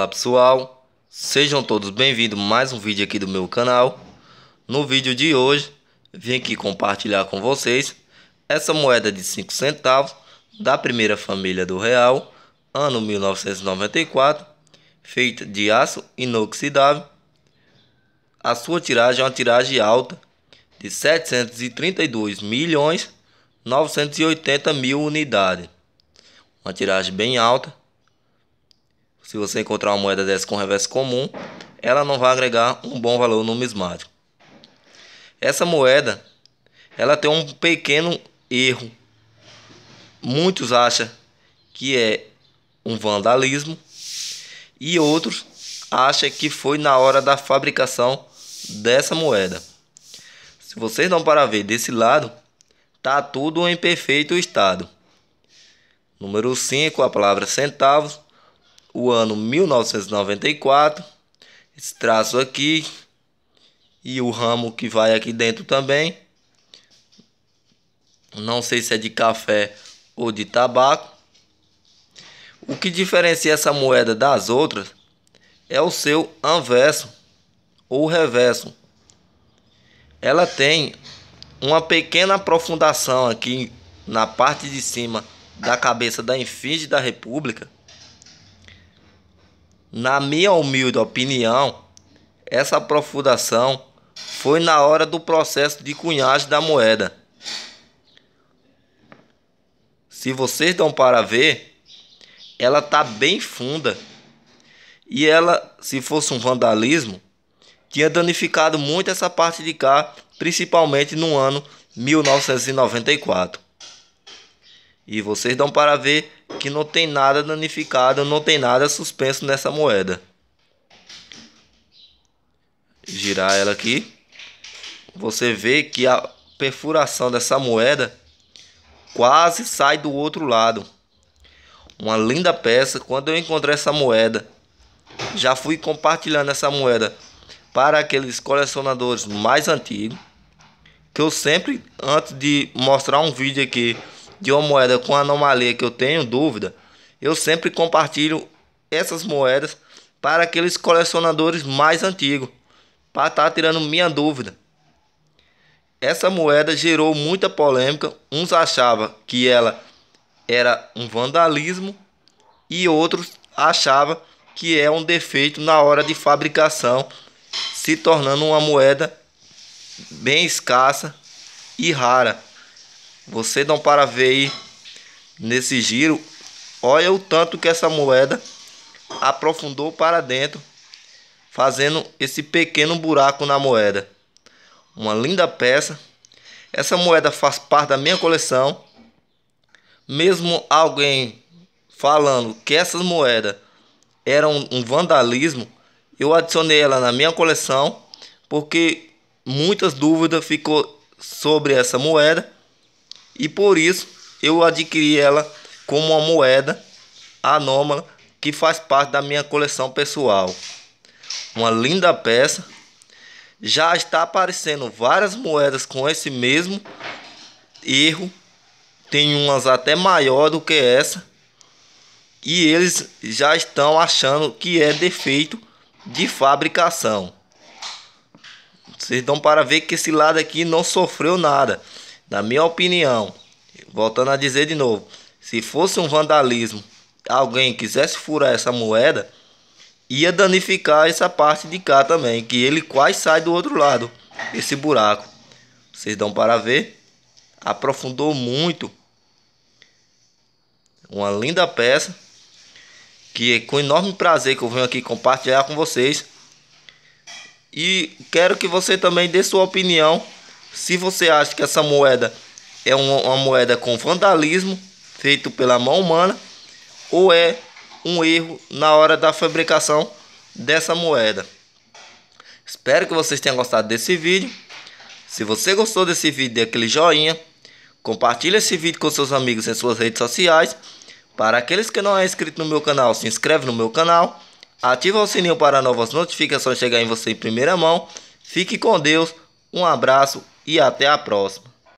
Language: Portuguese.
Olá pessoal, sejam todos bem-vindos mais um vídeo aqui do meu canal. No vídeo de hoje, vim aqui compartilhar com vocês essa moeda de 5 centavos da primeira família do real, ano 1994, feita de aço inoxidável. A sua tiragem é uma tiragem alta de 732 milhões 980 mil unidades. Uma tiragem bem alta se você encontrar uma moeda dessa com reverso comum, ela não vai agregar um bom valor numismático. Essa moeda, ela tem um pequeno erro. Muitos acham que é um vandalismo e outros acham que foi na hora da fabricação dessa moeda. Se vocês não para ver desse lado, tá tudo em perfeito estado. Número 5, a palavra centavos o ano 1994, esse traço aqui e o ramo que vai aqui dentro também. Não sei se é de café ou de tabaco. O que diferencia essa moeda das outras é o seu anverso ou reverso. Ela tem uma pequena aprofundação aqui na parte de cima da cabeça da Enfinge da República na minha humilde opinião, essa aprofundação foi na hora do processo de cunhagem da moeda. Se vocês dão para ver, ela está bem funda. E ela, se fosse um vandalismo, tinha danificado muito essa parte de cá, principalmente no ano 1994. E vocês dão para ver que não tem nada danificado, não tem nada suspenso nessa moeda. Girar ela aqui. Você vê que a perfuração dessa moeda quase sai do outro lado. Uma linda peça. Quando eu encontrei essa moeda, já fui compartilhando essa moeda para aqueles colecionadores mais antigos. Que eu sempre, antes de mostrar um vídeo aqui de uma moeda com anomalia que eu tenho dúvida, eu sempre compartilho essas moedas para aqueles colecionadores mais antigos, para estar tá tirando minha dúvida. Essa moeda gerou muita polêmica, uns achavam que ela era um vandalismo e outros achavam que é um defeito na hora de fabricação, se tornando uma moeda bem escassa e rara. Você não para ver aí nesse giro. Olha o tanto que essa moeda aprofundou para dentro, fazendo esse pequeno buraco na moeda. Uma linda peça. Essa moeda faz parte da minha coleção. Mesmo alguém falando que essas moedas eram um vandalismo, eu adicionei ela na minha coleção porque muitas dúvidas ficou sobre essa moeda e por isso eu adquiri ela como uma moeda anômala que faz parte da minha coleção pessoal. Uma linda peça. Já está aparecendo várias moedas com esse mesmo erro. Tem umas até maior do que essa. E eles já estão achando que é defeito de fabricação. Vocês dão para ver que esse lado aqui não sofreu nada. Na minha opinião, voltando a dizer de novo, se fosse um vandalismo, alguém quisesse furar essa moeda, ia danificar essa parte de cá também, que ele quase sai do outro lado, esse buraco. Vocês dão para ver? Aprofundou muito. Uma linda peça que é com enorme prazer que eu venho aqui compartilhar com vocês. E quero que você também dê sua opinião se você acha que essa moeda é uma, moeda com vandalismo feito pela mão humana ou é um erro na hora da fabricação dessa moeda. Espero que vocês tenham gostado desse vídeo. Se você gostou desse vídeo, dê aquele joinha. Compartilhe esse vídeo com seus amigos em suas redes sociais. Para aqueles que não é inscrito no meu canal, se inscreve no meu canal. Ativa o sininho para novas notificações chegar em você em primeira mão. Fique com Deus. Um abraço e até a próxima.